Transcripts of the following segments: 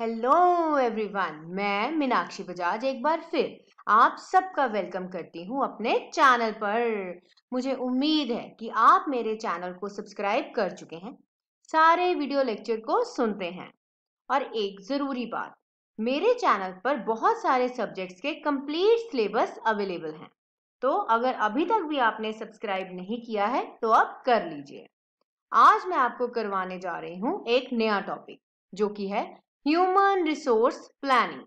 Hello everyone मैं मीनाक्षी बजाज एक बार फिर आप सबका वेलकम करती हूँ अपने चैनल पर मुझे उम्मीद है कि आप मेरे चैनल को सब्सक्राइब कर चुके हैं सारे वीडियो लेक्चर को सुनते हैं और एक ज़रूरी बात मेरे चैनल पर बहुत सारे सब्जेक्ट्स के कंप्लीट सिलेबस अवेलेबल हैं तो अगर अभी तक भी आपने सब्सक्राइब नहीं किया है तो आप कर लीजिए आज मैं आपको करवाने जा रही हूँ एक नया टॉपिक जो कि है human resource planning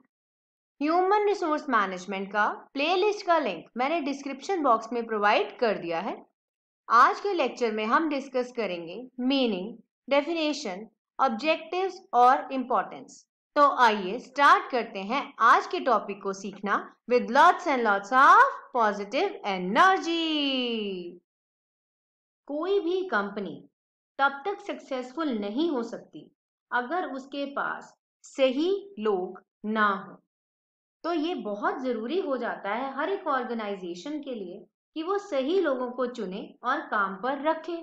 human resource management का प्लेलिस्ट का लिंक मैंने डिस्क्रिप्शन बॉक्स में प्रोवाइड कर दिया है आज के लेक्चर में हम डिस्कस करेंगे मीनिंग डेफिनेशन ऑब्जेक्टिव्स और इम्पोर्टेंस तो आइए स्टार्ट करते हैं आज के टॉपिक को सीखना with lots and lots of positive energy कोई भी कंपनी तब तक सक्सेसफुल नहीं हो सकती अगर उसके पास सही लोग ना हो तो ये बहुत ज़रूरी हो जाता है हर एक ऑर्गेनाइजेशन के लिए कि वो सही लोगों को चुने और काम पर रखे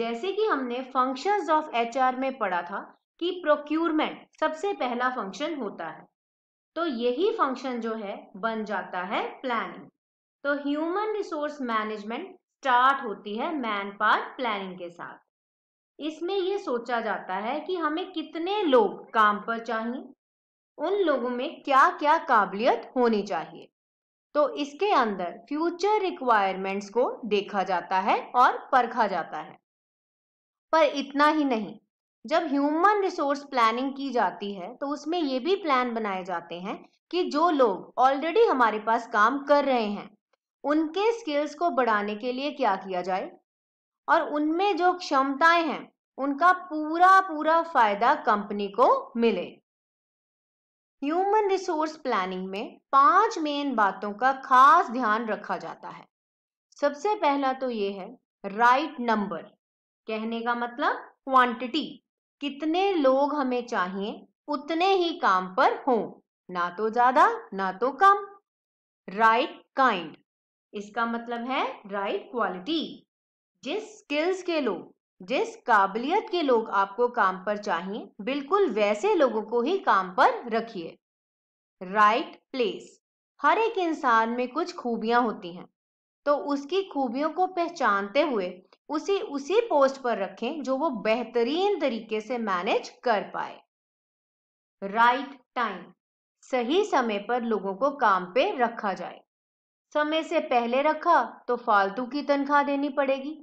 जैसे कि हमने फंक्शंस ऑफ एचआर में पढ़ा था कि प्रोक्यूरमेंट सबसे पहला फंक्शन होता है तो यही फंक्शन जो है बन जाता है प्लानिंग तो ह्यूमन रिसोर्स मैनेजमेंट स्टार्ट होती है मैन पावर प्लानिंग के साथ इसमें ये सोचा जाता है कि हमें कितने लोग काम पर चाहिए उन लोगों में क्या क्या काबिलियत होनी चाहिए तो इसके अंदर फ्यूचर रिक्वायरमेंट्स को देखा जाता है और परखा जाता है पर इतना ही नहीं जब ह्यूमन रिसोर्स प्लानिंग की जाती है तो उसमें ये भी प्लान बनाए जाते हैं कि जो लोग ऑलरेडी हमारे पास काम कर रहे हैं उनके स्किल्स को बढ़ाने के लिए क्या किया जाए और उनमें जो क्षमताएं हैं उनका पूरा पूरा फायदा कंपनी को मिले ह्यूमन रिसोर्स प्लानिंग में पांच मेन बातों का खास ध्यान रखा जाता है सबसे पहला तो ये है राइट नंबर कहने का मतलब क्वांटिटी कितने लोग हमें चाहिए उतने ही काम पर हो ना तो ज्यादा ना तो कम राइट काइंड इसका मतलब है राइट क्वालिटी जिस स्किल्स के लोग जिस काबिलियत के लोग आपको काम पर चाहिए बिल्कुल वैसे लोगों को ही काम पर रखिए राइट प्लेस हर एक इंसान में कुछ खूबियां होती हैं तो उसकी खूबियों को पहचानते हुए उसी उसी पोस्ट पर रखें जो वो बेहतरीन तरीके से मैनेज कर पाए राइट टाइम सही समय पर लोगों को काम पे रखा जाए समय से पहले रखा तो फालतू की तनख्वाह देनी पड़ेगी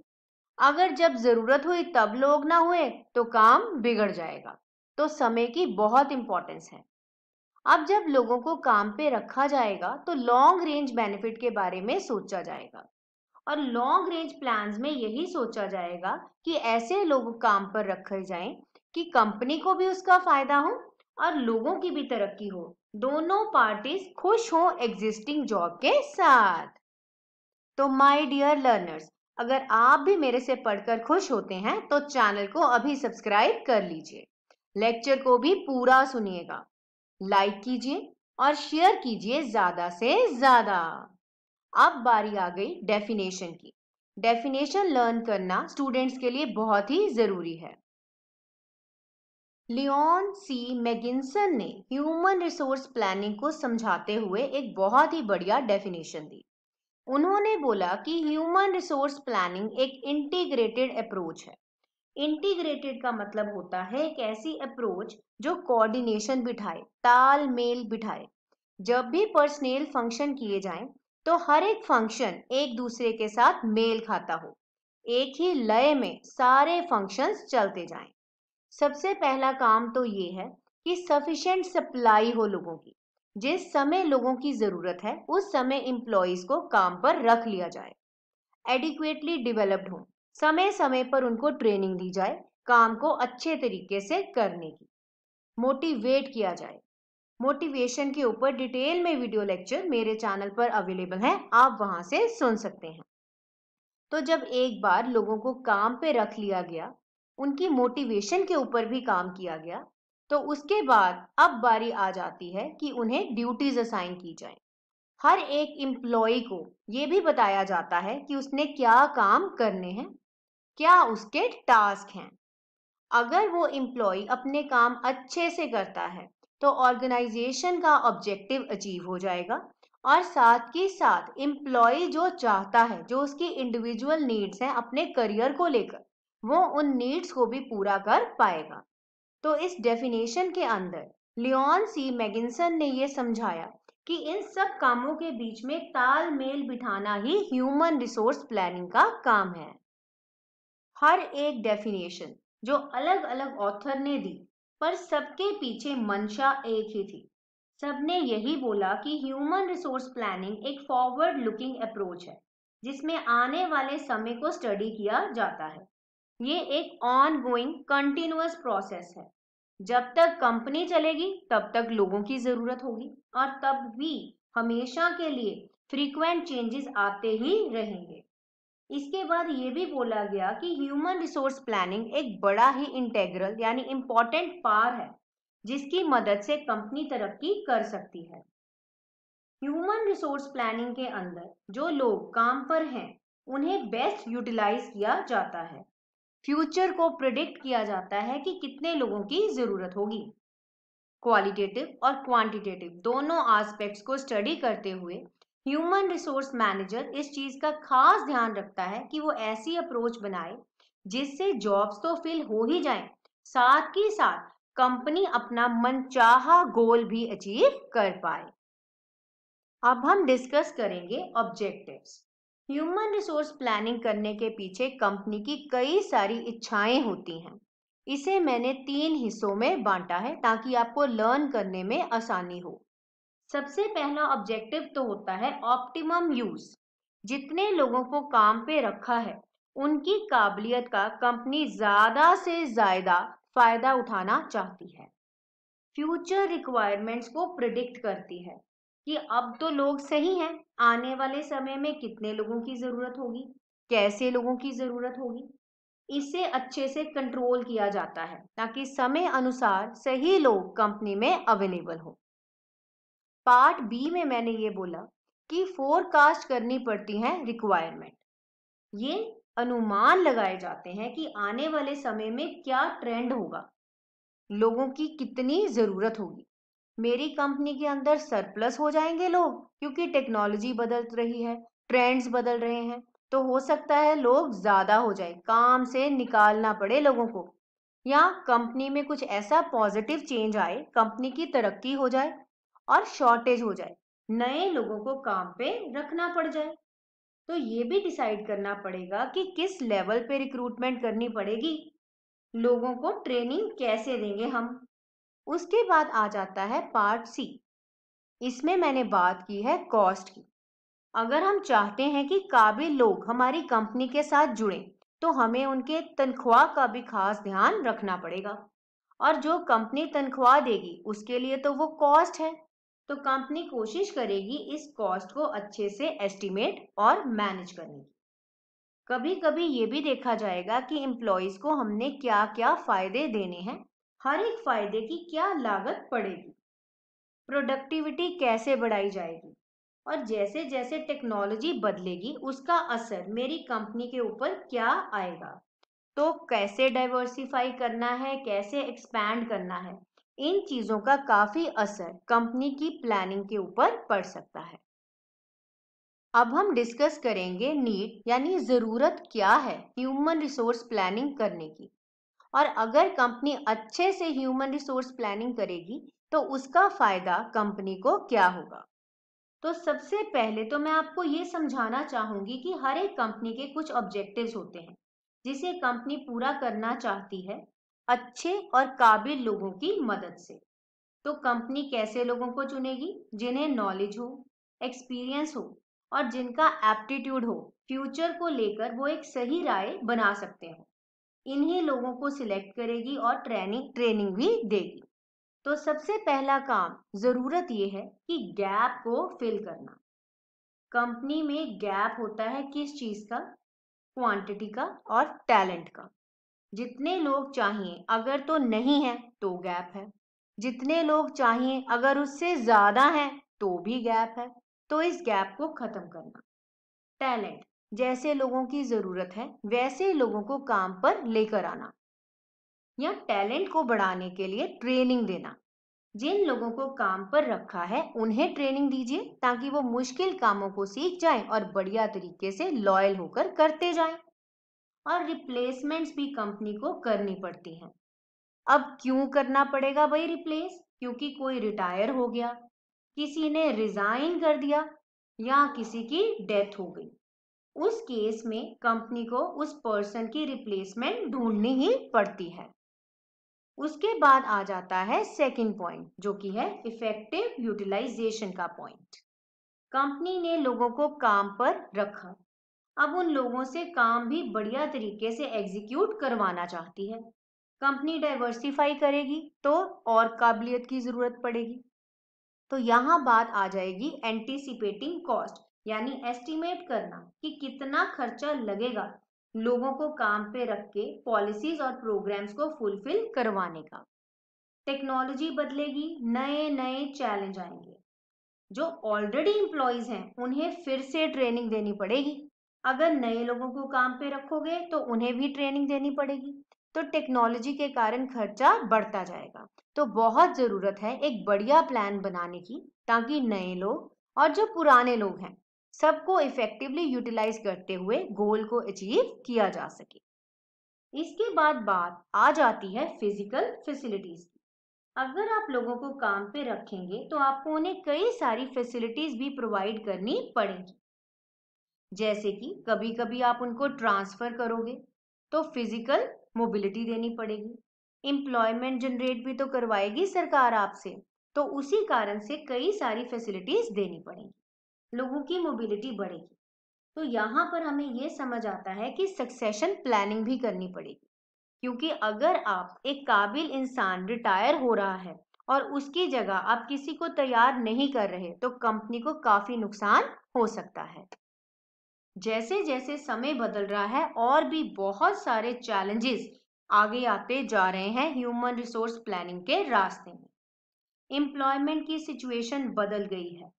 अगर जब ज़रूरत हुई तब लोग ना हुए तो काम बिगड़ जाएगा तो समय की बहुत इंपॉर्टेंस है अब जब लोगों को काम पे रखा जाएगा तो लॉन्ग रेंज बेनिफिट के बारे में सोचा जाएगा और लॉन्ग रेंज प्लान में यही सोचा जाएगा कि ऐसे लोग काम पर रखे जाए कि कंपनी को भी उसका फायदा हो और लोगों की भी तरक्की हो दोनों पार्टीज खुश हो एग्जिस्टिंग जॉब के साथ तो माय डियर लर्नर्स अगर आप भी मेरे से पढ़कर खुश होते हैं तो चैनल को अभी सब्सक्राइब कर लीजिए लेक्चर को भी पूरा सुनिएगा लाइक कीजिए और शेयर कीजिए ज्यादा से ज्यादा अब बारी आ गई डेफिनेशन की डेफिनेशन लर्न करना स्टूडेंट्स के लिए बहुत ही जरूरी है लियोन सी मैगिनसन ने ह्यूमन रिसोर्स प्लानिंग को समझाते हुए एक बहुत ही बढ़िया डेफिनेशन दी उन्होंने बोला कि ह्यूमन रिसोर्स प्लानिंग एक इंटीग्रेटेड अप्रोच है इंटीग्रेटेड का मतलब होता है एक ऐसी अप्रोच जो कोऑर्डिनेशन बिठाए तालमेल बिठाए जब भी पर्सनल फंक्शन किए जाएं तो हर एक फंक्शन एक दूसरे के साथ मेल खाता हो एक ही लय में सारे फंक्शंस चलते जाएं सबसे पहला काम तो ये है कि सफिशियंट सप्लाई हो लोगों की जिस समय लोगों की ज़रूरत है उस समय एम्प्लॉयज़ को काम पर रख लिया जाए एडिक्वेटली डिवेलप्ड हो समय समय पर उनको ट्रेनिंग दी जाए काम को अच्छे तरीके से करने की मोटिवेट किया जाए मोटिवेशन के ऊपर डिटेल में वीडियो लेक्चर मेरे चैनल पर अवेलेबल है आप वहां से सुन सकते हैं तो जब एक बार लोगों को काम पे रख लिया गया उनकी मोटिवेशन के ऊपर भी काम किया गया तो उसके बाद अब बारी आ जाती है कि उन्हें ड्यूटीज असाइन की जाए हर एक एम्प्लॉय को ये भी बताया जाता है कि उसने क्या काम करने हैं क्या उसके टास्क हैं अगर वो एम्प्लॉय अपने काम अच्छे से करता है तो ऑर्गेनाइजेशन का ऑब्जेक्टिव अचीव हो जाएगा और साथ ही साथ एम्प्लॉय जो चाहता है जो उसकी इंडिविजुअल नीड्स हैं अपने करियर को लेकर वो उन नीड्स को भी पूरा कर पाएगा तो इस डेफिनेशन के अंदर लियोन सी मैगिनसन ने यह समझाया कि इन सब कामों के बीच में तालमेल बिठाना ही ह्यूमन रिसोर्स प्लानिंग का काम है हर एक डेफिनेशन जो अलग अलग ऑथर ने दी पर सबके पीछे मंशा एक ही थी सबने यही बोला कि ह्यूमन रिसोर्स प्लानिंग एक फॉरवर्ड लुकिंग अप्रोच है जिसमें आने वाले समय को स्टडी किया जाता है ये एक ऑन गोइंग कंटिन्यूस प्रोसेस है जब तक कंपनी चलेगी तब तक लोगों की जरूरत होगी और तब भी हमेशा के लिए फ्रीक्वेंट चेंजेस आते ही रहेंगे इसके बाद ये भी बोला गया कि ह्यूमन रिसोर्स प्लानिंग एक बड़ा ही इंटेग्रल यानी इम्पोर्टेंट पार है जिसकी मदद से कंपनी तरक्की कर सकती है ह्यूमन रिसोर्स प्लानिंग के अंदर जो लोग काम पर हैं उन्हें बेस्ट यूटिलाइज किया जाता है फ्यूचर को प्रिडिक्ट किया जाता है कि कितने लोगों की ज़रूरत होगी क्वालिटेटिव और क्वांटिटेटिव दोनों आस्पेक्ट्स को स्टडी करते हुए ह्यूमन रिसोर्स मैनेजर इस चीज़ का खास ध्यान रखता है कि वो ऐसी अप्रोच बनाए जिससे जॉब्स तो फिल हो ही जाएं, साथ ही साथ कंपनी अपना मनचाहा गोल भी अचीव कर पाए अब हम डिस्कस करेंगे ऑब्जेक्टिव्स ह्यूमन रिसोर्स प्लानिंग करने के पीछे कंपनी की कई सारी इच्छाएं होती हैं इसे मैंने तीन हिस्सों में बांटा है ताकि आपको लर्न करने में आसानी हो सबसे पहला ऑब्जेक्टिव तो होता है ऑप्टिमम यूज जितने लोगों को काम पे रखा है उनकी काबिलियत का कंपनी ज़्यादा से ज़्यादा फ़ायदा उठाना चाहती है फ्यूचर रिक्वायरमेंट्स को प्रिडिक्ट करती है कि अब तो लोग सही हैं आने वाले समय में कितने लोगों की ज़रूरत होगी कैसे लोगों की ज़रूरत होगी इसे अच्छे से कंट्रोल किया जाता है ताकि समय अनुसार सही लोग कंपनी में अवेलेबल हो पार्ट बी में मैंने ये बोला कि फोरकास्ट करनी पड़ती है रिक्वायरमेंट ये अनुमान लगाए जाते हैं कि आने वाले समय में क्या ट्रेंड होगा लोगों की कितनी ज़रूरत होगी मेरी कंपनी के अंदर सरप्लस हो जाएंगे लोग क्योंकि टेक्नोलॉजी बदल रही है ट्रेंड्स बदल रहे हैं तो हो सकता है लोग ज़्यादा हो जाए काम से निकालना पड़े लोगों को या कंपनी में कुछ ऐसा पॉजिटिव चेंज आए कंपनी की तरक्की हो जाए और शॉर्टेज हो जाए नए लोगों को काम पे रखना पड़ जाए तो ये भी डिसाइड करना पड़ेगा कि किस लेवल पे रिक्रूटमेंट करनी पड़ेगी लोगों को ट्रेनिंग कैसे देंगे हम उसके बाद आ जाता है पार्ट सी इसमें मैंने बात की है कॉस्ट की अगर हम चाहते हैं कि काबिल लोग हमारी कंपनी के साथ जुड़े तो हमें उनके तनख्वाह का भी खास ध्यान रखना पड़ेगा और जो कंपनी तनख्वाह देगी उसके लिए तो वो कॉस्ट है तो कंपनी कोशिश करेगी इस कॉस्ट को अच्छे से एस्टिमेट और मैनेज करने की कभी कभी ये भी देखा जाएगा कि एम्प्लॉयज़ को हमने क्या क्या फ़ायदे देने हैं हर एक फायदे की क्या लागत पड़ेगी प्रोडक्टिविटी कैसे बढ़ाई जाएगी और जैसे जैसे टेक्नोलॉजी बदलेगी उसका असर मेरी कंपनी के ऊपर क्या आएगा तो कैसे डाइवर्सिफाई करना है कैसे एक्सपैंड करना है इन चीज़ों का काफ़ी असर कंपनी की प्लानिंग के ऊपर पड़ सकता है अब हम डिस्कस करेंगे नीड यानी ज़रूरत क्या है ह्यूमन रिसोर्स प्लानिंग करने की और अगर कंपनी अच्छे से ह्यूमन रिसोर्स प्लानिंग करेगी तो उसका फायदा कंपनी को क्या होगा तो सबसे पहले तो मैं आपको ये समझाना चाहूंगी कि हर एक कंपनी के कुछ ऑब्जेक्टिव्स होते हैं जिसे कंपनी पूरा करना चाहती है अच्छे और काबिल लोगों की मदद से तो कंपनी कैसे लोगों को चुनेगी जिन्हें नॉलेज हो एक्सपीरियंस हो और जिनका एप्टीट्यूड हो फ्यूचर को लेकर वो एक सही राय बना सकते हो इन्हीं लोगों को सिलेक्ट करेगी और ट्रेनिंग ट्रेनिंग भी देगी तो सबसे पहला काम जरूरत यह है कि गैप को फिल करना कंपनी में गैप होता है किस चीज का क्वांटिटी का और टैलेंट का जितने लोग चाहिए अगर तो नहीं है तो गैप है जितने लोग चाहिए अगर उससे ज्यादा है तो भी गैप है तो इस गैप को खत्म करना टैलेंट जैसे लोगों की ज़रूरत है वैसे लोगों को काम पर लेकर आना या टैलेंट को बढ़ाने के लिए ट्रेनिंग देना जिन लोगों को काम पर रखा है उन्हें ट्रेनिंग दीजिए ताकि वो मुश्किल कामों को सीख जाएं और बढ़िया तरीके से लॉयल होकर करते जाएं और रिप्लेसमेंट्स भी कंपनी को करनी पड़ती हैं अब क्यों करना पड़ेगा भाई रिप्लेस क्योंकि कोई रिटायर हो गया किसी ने रिजाइन कर दिया या किसी की डेथ हो गई उस केस में कंपनी को उस पर्सन की रिप्लेसमेंट ढूंढनी ही पड़ती है उसके बाद आ जाता है सेकंड पॉइंट जो कि है इफेक्टिव यूटिलाइजेशन का पॉइंट कंपनी ने लोगों को काम पर रखा अब उन लोगों से काम भी बढ़िया तरीके से एग्जीक्यूट करवाना चाहती है कंपनी डाइवर्सिफाई करेगी तो और काबिलियत की ज़रूरत पड़ेगी तो यहाँ बात आ जाएगी एंटीसिपेटिंग कॉस्ट यानी एस्टिमेट करना कि कितना खर्चा लगेगा लोगों को काम पे रख के पॉलिसीज और प्रोग्राम्स को फुलफिल करवाने का टेक्नोलॉजी बदलेगी नए नए चैलेंज आएंगे जो ऑलरेडी इम्प्लॉयज हैं उन्हें फिर से ट्रेनिंग देनी पड़ेगी अगर नए लोगों को काम पे रखोगे तो उन्हें भी ट्रेनिंग देनी पड़ेगी तो टेक्नोलॉजी के कारण खर्चा बढ़ता जाएगा तो बहुत ज़रूरत है एक बढ़िया प्लान बनाने की ताकि नए लोग और जो पुराने लोग हैं सबको इफेक्टिवली यूटिलाइज करते हुए गोल को अचीव किया जा सके इसके बाद बात आ जाती है फिजिकल फैसिलिटीज की अगर आप लोगों को काम पे रखेंगे तो आपको उन्हें कई सारी फैसिलिटीज भी प्रोवाइड करनी पड़ेगी जैसे कि कभी कभी आप उनको ट्रांसफर करोगे तो फिजिकल मोबिलिटी देनी पड़ेगी एम्प्लॉयमेंट जनरेट भी तो करवाएगी सरकार आपसे तो उसी कारण से कई सारी फैसिलिटीज देनी पड़ेगी लोगों की मोबिलिटी बढ़ेगी तो यहाँ पर हमें ये समझ आता है कि सक्सेशन प्लानिंग भी करनी पड़ेगी क्योंकि अगर आप एक काबिल इंसान रिटायर हो रहा है और उसकी जगह आप किसी को तैयार नहीं कर रहे तो कंपनी को काफी नुकसान हो सकता है जैसे जैसे समय बदल रहा है और भी बहुत सारे चैलेंजेस आगे आते जा रहे हैं ह्यूमन रिसोर्स प्लानिंग के रास्ते में एम्प्लॉयमेंट की सिचुएशन बदल गई है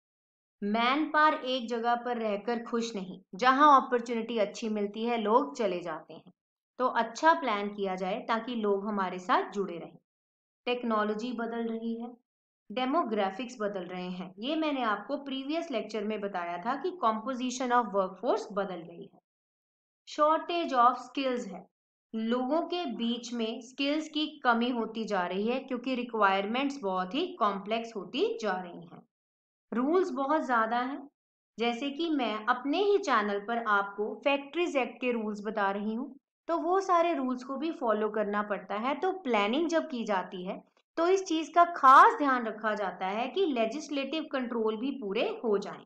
मैन पार एक जगह पर रहकर खुश नहीं जहां अपॉर्चुनिटी अच्छी मिलती है लोग चले जाते हैं तो अच्छा प्लान किया जाए ताकि लोग हमारे साथ जुड़े रहें टेक्नोलॉजी बदल रही है डेमोग्राफिक्स बदल रहे हैं ये मैंने आपको प्रीवियस लेक्चर में बताया था कि कॉम्पोजिशन ऑफ वर्कफोर्स बदल रही है शॉर्टेज ऑफ स्किल्स है लोगों के बीच में स्किल्स की कमी होती जा रही है क्योंकि रिक्वायरमेंट्स बहुत ही कॉम्प्लेक्स होती जा रही हैं रूल्स बहुत ज़्यादा हैं जैसे कि मैं अपने ही चैनल पर आपको फैक्ट्रीज एक्ट के रूल्स बता रही हूँ तो वो सारे रूल्स को भी फॉलो करना पड़ता है तो प्लानिंग जब की जाती है तो इस चीज़ का खास ध्यान रखा जाता है कि लेजिस्लेटिव कंट्रोल भी पूरे हो जाएं।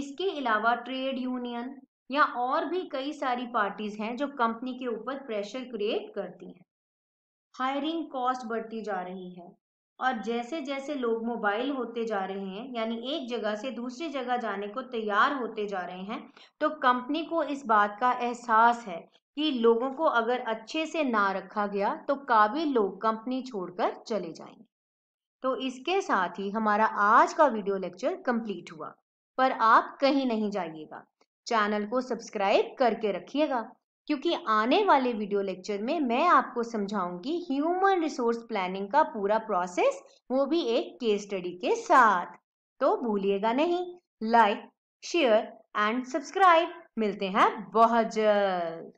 इसके अलावा ट्रेड यूनियन या और भी कई सारी पार्टीज हैं जो कंपनी के ऊपर प्रेशर क्रिएट करती हैं हायरिंग कॉस्ट बढ़ती जा रही है और जैसे जैसे लोग मोबाइल होते जा रहे हैं यानी एक जगह से दूसरी जगह जाने को तैयार होते जा रहे हैं तो कंपनी को इस बात का एहसास है कि लोगों को अगर अच्छे से ना रखा गया तो काबिल लोग कंपनी छोड़कर चले जाएंगे तो इसके साथ ही हमारा आज का वीडियो लेक्चर कंप्लीट हुआ पर आप कहीं नहीं जाइएगा चैनल को सब्सक्राइब करके रखिएगा क्योंकि आने वाले वीडियो लेक्चर में मैं आपको समझाऊंगी ह्यूमन रिसोर्स प्लानिंग का पूरा प्रोसेस वो भी एक केस स्टडी के साथ तो भूलिएगा नहीं लाइक शेयर एंड सब्सक्राइब मिलते हैं बहुत जल्द